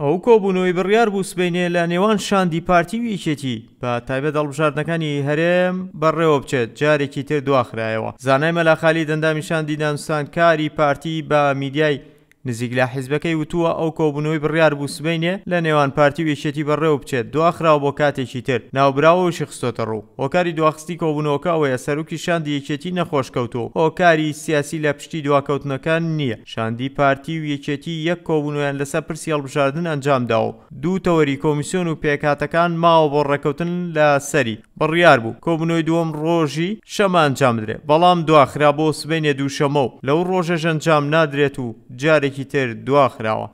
ئەو کۆبوونەوەی بڕیار بوو سبینێ لە نێوان شاندی پارتی ویچێتی بە تایبەت دەڵبژاردنەکانی هەرێم بەڕێوە بچێت جارێکی تر دواخرایەوە زانای مەلاخالی دەندامی شاندی دانوستان کاری پارتی بە میدیای نزیک لە حیزبەکەی وتووە ئەو کۆبوونەوەی بڕیار بوو سبینێ لە نێوان پارتی وێشێتی بەڕێوە بچێت دواخراوە بۆ کاتێکی تر ناوبراوەشی خستۆتە ڕوو هۆکاری دواخستی کۆبوونەوەکە ئەوەیە سەرروکی شاندی یەکێتی نەخۆشکەوتەوە هۆکاری سیاسی لە پشتی دواکەوتنەکان نییە شاندی پارتی و یەکێتی یەک کۆبوونەوەیان لەسەر پرسی هەڵبژاردن ئەنجامداوە دوو تەوەری کۆمیسیۆن و پێکاتەکان ماوە بۆ ڕێکەوتن لە سەری بڕیار بوو کۆبنەوەی دووەم ڕۆژی شەمان جام درێ بەڵام دواخرا بۆ سبێنێ دوو شەمە و لەو ڕۆژەژەنجام نادرێت و جارێکی تر دواخراوە